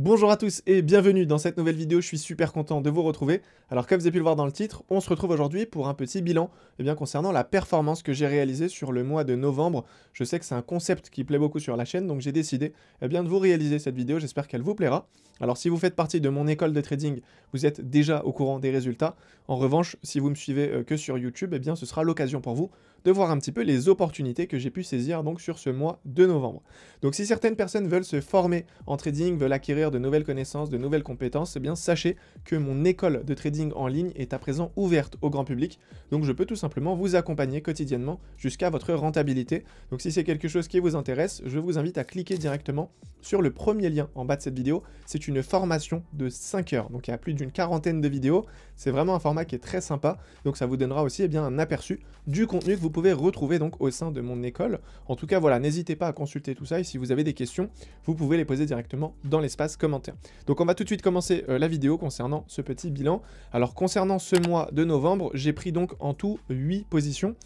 Bonjour à tous et bienvenue dans cette nouvelle vidéo, je suis super content de vous retrouver. Alors comme vous avez pu le voir dans le titre, on se retrouve aujourd'hui pour un petit bilan eh bien, concernant la performance que j'ai réalisée sur le mois de novembre. Je sais que c'est un concept qui plaît beaucoup sur la chaîne, donc j'ai décidé eh bien, de vous réaliser cette vidéo, j'espère qu'elle vous plaira. Alors si vous faites partie de mon école de trading, vous êtes déjà au courant des résultats. En revanche, si vous me suivez euh, que sur YouTube, eh bien, ce sera l'occasion pour vous de voir un petit peu les opportunités que j'ai pu saisir donc sur ce mois de novembre. Donc si certaines personnes veulent se former en trading, veulent acquérir de nouvelles connaissances, de nouvelles compétences, eh bien sachez que mon école de trading en ligne est à présent ouverte au grand public. Donc je peux tout simplement vous accompagner quotidiennement jusqu'à votre rentabilité. Donc si c'est quelque chose qui vous intéresse, je vous invite à cliquer directement sur le premier lien en bas de cette vidéo. C'est une formation de 5 heures, donc il y a plus d'une quarantaine de vidéos. C'est vraiment un format qui est très sympa, donc ça vous donnera aussi eh bien, un aperçu du contenu que vous pouvez pouvez retrouver donc au sein de mon école. En tout cas, voilà, n'hésitez pas à consulter tout ça et si vous avez des questions, vous pouvez les poser directement dans l'espace commentaire. Donc on va tout de suite commencer euh, la vidéo concernant ce petit bilan. Alors concernant ce mois de novembre, j'ai pris donc en tout 8 positions.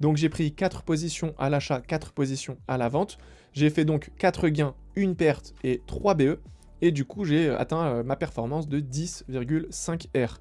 Donc j'ai pris 4 positions à l'achat, 4 positions à la vente. J'ai fait donc 4 gains, une perte et 3 BE. Et du coup, j'ai euh, atteint euh, ma performance de 10,5 R.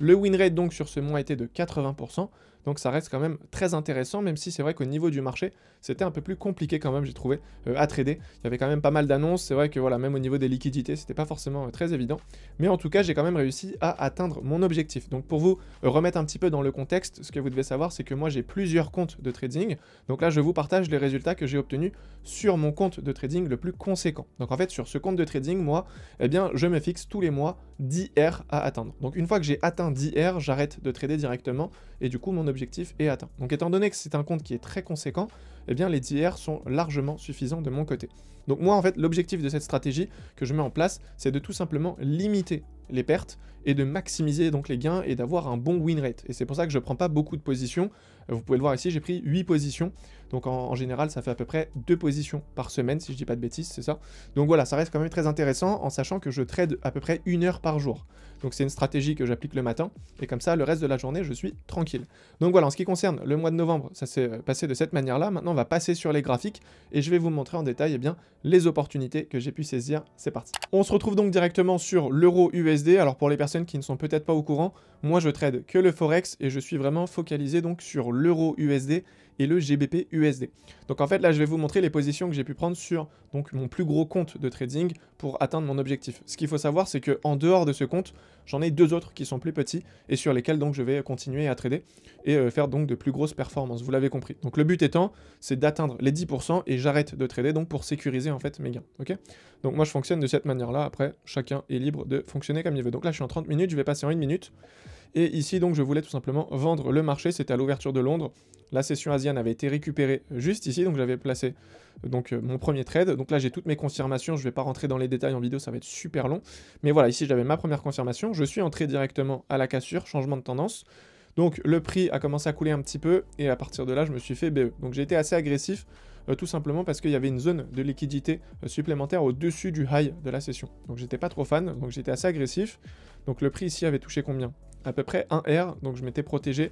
Le win rate donc sur ce mois était de 80%. Donc ça reste quand même très intéressant, même si c'est vrai qu'au niveau du marché, c'était un peu plus compliqué quand même, j'ai trouvé, euh, à trader. Il y avait quand même pas mal d'annonces, c'est vrai que voilà, même au niveau des liquidités, c'était pas forcément euh, très évident. Mais en tout cas, j'ai quand même réussi à atteindre mon objectif. Donc pour vous euh, remettre un petit peu dans le contexte, ce que vous devez savoir, c'est que moi j'ai plusieurs comptes de trading. Donc là, je vous partage les résultats que j'ai obtenus sur mon compte de trading le plus conséquent. Donc en fait, sur ce compte de trading, moi, eh bien, je me fixe tous les mois 10R à atteindre. Donc une fois que j'ai atteint 10R, j'arrête de trader directement et du coup mon objectif est atteint. Donc étant donné que c'est un compte qui est très conséquent, eh bien les tiers sont largement suffisants de mon côté. Donc moi en fait l'objectif de cette stratégie que je mets en place, c'est de tout simplement limiter les pertes et de maximiser donc les gains et d'avoir un bon win rate. Et c'est pour ça que je ne prends pas beaucoup de positions. Vous pouvez le voir ici, j'ai pris 8 positions. Donc en, général, ça fait à peu près deux positions par semaine, si je dis pas de bêtises, c'est ça. Donc voilà, ça reste quand même très intéressant en sachant que je trade à peu près une heure par jour. Donc c'est une stratégie que j'applique le matin. Et comme ça, le reste de la journée, je suis tranquille. Donc voilà, en ce qui concerne le mois de novembre, ça s'est passé de cette manière-là. Maintenant, passer sur les graphiques et je vais vous montrer en détail et eh bien, les opportunités que j'ai pu saisir. C'est parti. On se retrouve donc directement sur l'euro USD. Alors pour les personnes qui ne sont peut-être pas au courant, moi, je trade que le Forex et je suis vraiment focalisé donc sur l'euro USD et le GBP USD. Donc en fait, là, je vais vous montrer les positions que j'ai pu prendre sur donc mon plus gros compte de trading pour atteindre mon objectif. Ce qu'il faut savoir, c'est que en dehors de ce compte, j'en ai deux autres qui sont plus petits et sur lesquels donc je vais continuer à trader et euh, faire donc de plus grosses performances. Vous l'avez compris. Donc le but étant, c'est d'atteindre les 10% et j'arrête de trader donc pour sécuriser en fait mes gains. Ok Donc moi, je fonctionne de cette manière-là. Après, chacun est libre de fonctionner comme il veut. Donc là, je suis en 30 minutes, je vais passer en une minute. Et ici, donc, je voulais tout simplement vendre le marché. C'était à l'ouverture de Londres. La session asienne avait été récupérée juste ici, donc j'avais placé donc, euh, mon premier trade. Donc là, j'ai toutes mes confirmations. Je ne vais pas rentrer dans les détails en vidéo, ça va être super long. Mais voilà, ici, j'avais ma première confirmation. Je suis entré directement à la cassure, changement de tendance. Donc le prix a commencé à couler un petit peu et à partir de là, je me suis fait BE. Donc j'ai été assez agressif, euh, tout simplement parce qu'il y avait une zone de liquidité euh, supplémentaire au-dessus du high de la session. Donc j'étais pas trop fan, donc j'étais assez agressif. Donc le prix ici avait touché combien à peu près 1 R, donc je m'étais protégé.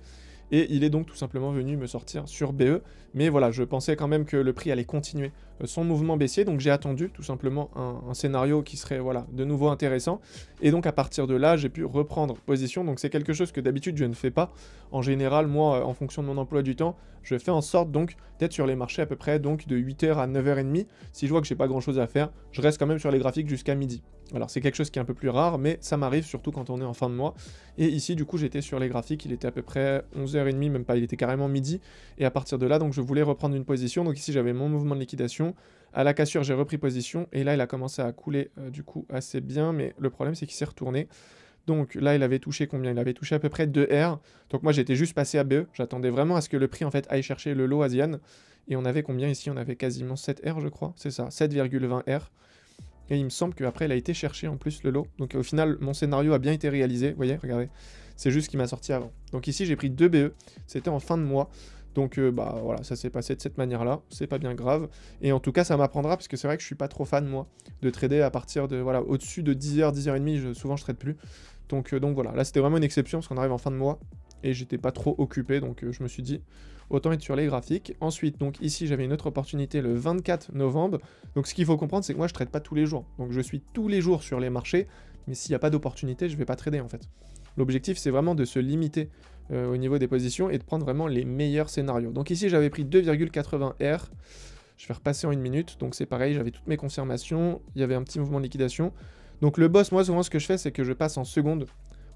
Et il est donc tout simplement venu me sortir sur BE. Mais voilà, je pensais quand même que le prix allait continuer euh, son mouvement baissier. Donc j'ai attendu tout simplement un, scénario qui serait voilà, de nouveau intéressant. Et donc à partir de là, j'ai pu reprendre position. Donc c'est quelque chose que d'habitude je ne fais pas. En général, moi, euh, en fonction de mon emploi du temps, je fais en sorte donc d'être sur les marchés à peu près donc de 8h à 9h30. Si je vois que j'ai pas grand chose à faire, je reste quand même sur les graphiques jusqu'à midi. Alors c'est quelque chose qui est un peu plus rare, mais ça m'arrive surtout quand on est en fin de mois. Et ici, du coup, j'étais sur les graphiques, il était à peu près 11h30, même pas, il était carrément midi. Et à partir de là, donc je voulais reprendre une position. Donc ici, j'avais mon mouvement de liquidation. À la cassure, j'ai repris position. Et là, il a commencé à couler, euh, du coup, assez bien. Mais le problème, c'est qu'il s'est retourné. Donc là, il avait touché combien Il avait touché à peu près 2R. Donc moi, j'étais juste passé à BE. J'attendais vraiment à ce que le prix, en fait, aille chercher le lot Asian. Et on avait combien ici On avait quasiment 7R, je crois. C'est ça, 7,20R. Et il me semble qu'après, elle a été cherchée en plus le lot. Donc au final, mon scénario a bien été réalisé. Vous voyez, regardez. C'est juste qu'il m'a sorti avant. Donc ici, j'ai pris 2 BE. C'était en fin de mois. Donc euh, bah voilà, ça s'est passé de cette manière-là, c'est pas bien grave. Et en tout cas, ça m'apprendra parce que c'est vrai que je suis pas trop fan moi de trader à partir de voilà, au-dessus de 10h, 10h30, je, souvent je trade plus. Donc euh, donc voilà, là c'était vraiment une exception parce qu'on arrive en fin de mois et j'étais pas trop occupé, donc euh, je me suis dit autant être sur les graphiques. Ensuite, donc ici, j'avais une autre opportunité le 24 novembre. Donc ce qu'il faut comprendre, c'est que moi, je trade pas tous les jours. Donc je suis tous les jours sur les marchés, mais s'il n'y a pas d'opportunité, je vais pas trader en fait. L'objectif, c'est vraiment de se limiter euh, au niveau des positions et de prendre vraiment les meilleurs scénarios. Donc ici, j'avais pris 2,80 R. Je vais repasser en une minute, donc c'est pareil, j'avais toutes mes confirmations, il y avait un petit mouvement de liquidation. Donc le boss, moi souvent ce que je fais, c'est que je passe en seconde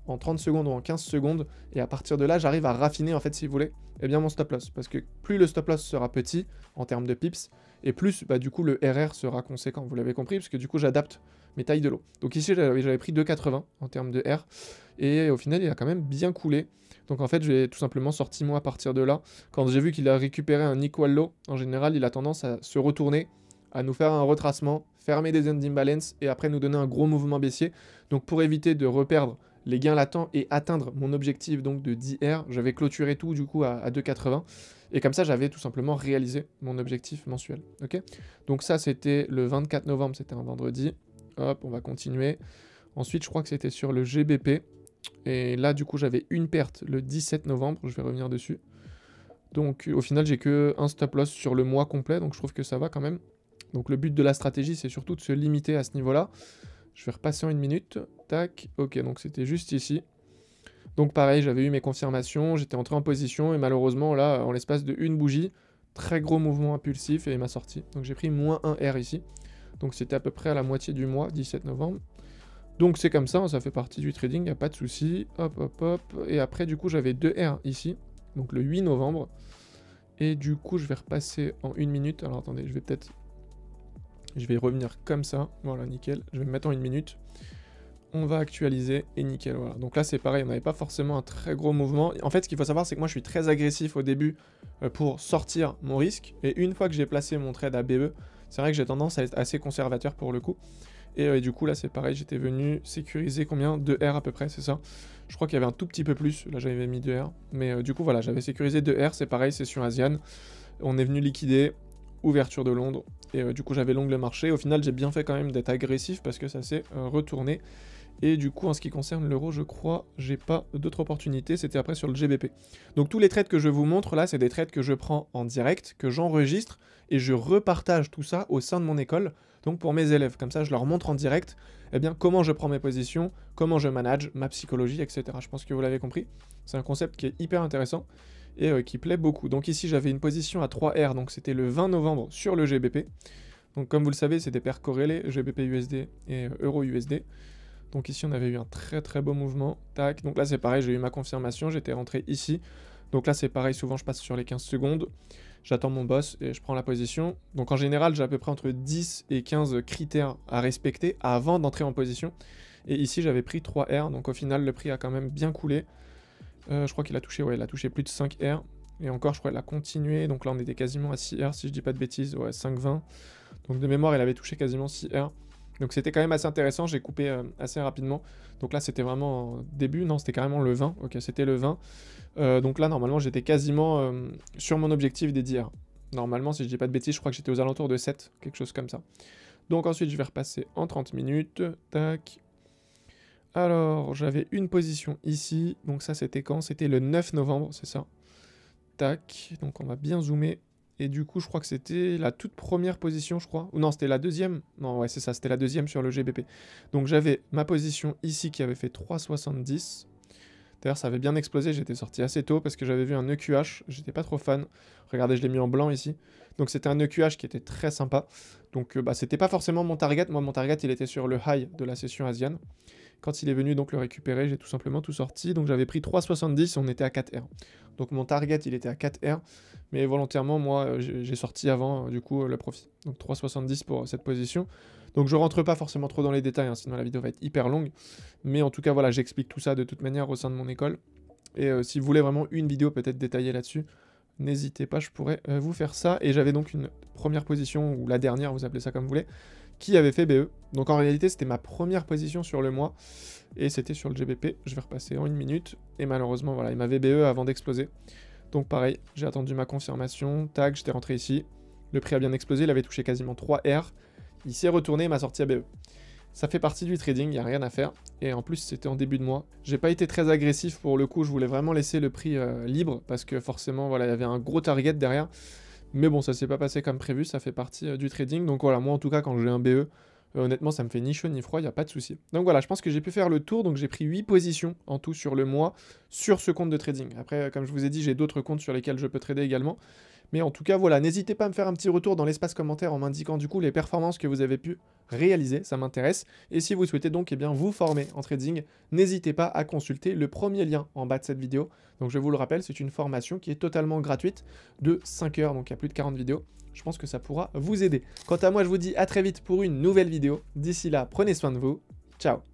en 30 secondes ou en 15 secondes. Et à partir de là, j'arrive à raffiner, en fait, si vous voulez, eh bien mon stop loss. Parce que plus le stop loss sera petit en termes de pips, et plus, bah, du coup, le RR sera conséquent. Vous l'avez compris, parce que du coup, j'adapte mes tailles de l'eau. Donc ici, j'avais pris 2,80 en termes de R. Et au final, il a quand même bien coulé. Donc en fait, j'ai tout simplement sorti moi à partir de là. Quand j'ai vu qu'il a récupéré un equal low, en général, il a tendance à se retourner, à nous faire un retracement, fermer des zones balance, et après nous donner un gros mouvement baissier. Donc pour éviter de reperdre les gains latents et atteindre mon objectif donc de 10 R. J'avais clôturé tout du coup à, 2,80 et comme ça j'avais tout simplement réalisé mon objectif mensuel. Ok Donc ça c'était le 24 novembre, c'était un vendredi. Hop, on va continuer. Ensuite, je crois que c'était sur le GBP. Et là, du coup, j'avais une perte le 17 novembre. Je vais revenir dessus. Donc, au final, j'ai que un stop loss sur le mois complet. Donc, je trouve que ça va quand même. Donc, le but de la stratégie, c'est surtout de se limiter à ce niveau-là. Je vais repasser en une minute. Tac. Ok, donc c'était juste ici. Donc pareil, j'avais eu mes confirmations, j'étais entré en position et malheureusement là, en l'espace de une bougie, très gros mouvement impulsif et m'a sorti. Donc j'ai pris moins 1 R ici. Donc c'était à peu près à la moitié du mois, 17 novembre. Donc c'est comme ça, ça fait partie du trading, y a pas de souci. Hop, hop, hop. Et après du coup j'avais 2 R ici, donc le 8 novembre. Et du coup je vais repasser en une minute. Alors attendez, je vais peut-être je vais revenir comme ça. Voilà, nickel. Je vais me mettre en une minute. On va actualiser et nickel. Voilà. Donc là, c'est pareil. On n'avait pas forcément un très gros mouvement. En fait, ce qu'il faut savoir, c'est que moi, je suis très agressif au début euh, pour sortir mon risque. Et une fois que j'ai placé mon trade à BE, c'est vrai que j'ai tendance à être assez conservateur pour le coup. Et, euh, du coup, là, c'est pareil, j'étais venu sécuriser combien 2 R à peu près, c'est ça Je crois qu'il y avait un tout petit peu plus. Là, j'avais mis 2 R. Mais euh, du coup, voilà, j'avais sécurisé 2 R, c'est pareil, c'est sur Asian. On est venu liquider. Ouverture de Londres, et euh, du coup, j'avais le marché. Au final, j'ai bien fait quand même d'être agressif parce que ça s'est euh, retourné. Et du coup, en ce qui concerne l'euro, je crois, j'ai pas d'autre opportunité. C'était après sur le GBP. Donc tous les trades que je vous montre là, c'est des trades que je prends en direct, que j'enregistre et je repartage tout ça au sein de mon école. Donc pour mes élèves, comme ça, je leur montre en direct, eh bien comment je prends mes positions, comment je manage, ma psychologie, etc. Je pense que vous l'avez compris. C'est un concept qui est hyper intéressant et euh, qui plaît beaucoup. Donc ici j'avais une position à 3R, donc c'était le 20 novembre sur le GBP. Donc comme vous le savez, c'est des paires corrélées, GBP USD et euh, Euro USD. Donc ici on avait eu un très très beau mouvement, tac. Donc là c'est pareil, j'ai eu ma confirmation, j'étais rentré ici. Donc là c'est pareil, souvent je passe sur les 15 secondes, j'attends mon boss et je prends la position. Donc en général j'ai à peu près entre 10 et 15 critères à respecter avant d'entrer en position. Et ici j'avais pris 3R, donc au final le prix a quand même bien coulé. Euh, je crois qu'il a touché, ouais, il a touché plus de 5 R. Et encore, je crois qu'il a continué. Donc là, on était quasiment à 6 R, si je dis pas de bêtises. Ouais, 5-20. Donc de mémoire, il avait touché quasiment 6 R. Donc c'était quand même assez intéressant, j'ai coupé euh, assez rapidement. Donc là c'était vraiment début, non c'était carrément le 20, ok c'était le 20. Euh, donc là normalement j'étais quasiment sur mon objectif des 10 R. Normalement si je dis pas de bêtises je crois que j'étais aux alentours de 7, quelque chose comme ça. Donc ensuite je vais repasser en 30 minutes, tac, alors, j'avais une position ici. Donc ça, c'était quand C'était le 9 novembre, c'est ça. Tac. Donc on va bien zoomer. Et du coup, je crois que c'était la toute première position, je crois. Ou non, c'était la deuxième. Non, ouais, c'est ça, c'était la deuxième sur le GBP. Donc j'avais ma position ici qui avait fait 3,70. D'ailleurs, ça avait bien explosé, j'étais sorti assez tôt parce que j'avais vu un EQH, j'étais pas trop fan. Regardez, je l'ai mis en blanc ici. Donc c'était un EQH qui était très sympa. Donc euh, bah, c'était pas forcément mon target, moi mon target il était sur le high de la session asienne. Quand il est venu donc le récupérer, j'ai tout simplement tout sorti. Donc j'avais pris 3,70, on était à 4R. Donc mon target, il était à 4R. Mais volontairement, moi, j'ai sorti avant, euh, du coup, le profit. Donc 3,70 pour cette position. Donc je rentre pas forcément trop dans les détails, hein, sinon la vidéo va être hyper longue. Mais en tout cas, voilà, j'explique tout ça de toute manière au sein de mon école. Et euh, si vous voulez vraiment une vidéo peut-être détaillée là-dessus, n'hésitez pas, je pourrais euh, vous faire ça. Et j'avais donc une première position, ou la dernière, vous appelez ça comme vous voulez, qui avait fait BE. Donc en réalité, c'était ma première position sur le mois et c'était sur le GBP. Je vais repasser en une minute et malheureusement, voilà, il m'avait BE avant d'exploser. Donc pareil, j'ai attendu ma confirmation, tag j'étais rentré ici. Le prix a bien explosé, il avait touché quasiment 3 R. Il s'est retourné et m'a sorti à BE. Ça fait partie du trading, il n'y a rien à faire. Et en plus, c'était en début de mois. J'ai pas été très agressif pour le coup, je voulais vraiment laisser le prix euh, libre parce que forcément, voilà, il y avait un gros target derrière. Mais bon, ça s'est pas passé comme prévu, ça fait partie euh, du trading. Donc voilà, moi en tout cas, quand j'ai un BE, euh, honnêtement, ça me fait ni chaud ni froid, il n'y a pas de souci. Donc voilà, je pense que j'ai pu faire le tour. Donc j'ai pris 8 positions en tout sur le mois sur ce compte de trading. Après, euh, comme je vous ai dit, j'ai d'autres comptes sur lesquels je peux trader également. Mais en tout cas, voilà, n'hésitez pas à me faire un petit retour dans l'espace commentaire en m'indiquant du coup les performances que vous avez pu réaliser, ça m'intéresse. Et si vous souhaitez donc eh bien, vous former en trading, n'hésitez pas à consulter le premier lien en bas de cette vidéo. Donc je vous le rappelle, c'est une formation qui est totalement gratuite de 5 heures, donc il y a plus de 40 vidéos. Je pense que ça pourra vous aider. Quant à moi, je vous dis à très vite pour une nouvelle vidéo. D'ici là, prenez soin de vous. Ciao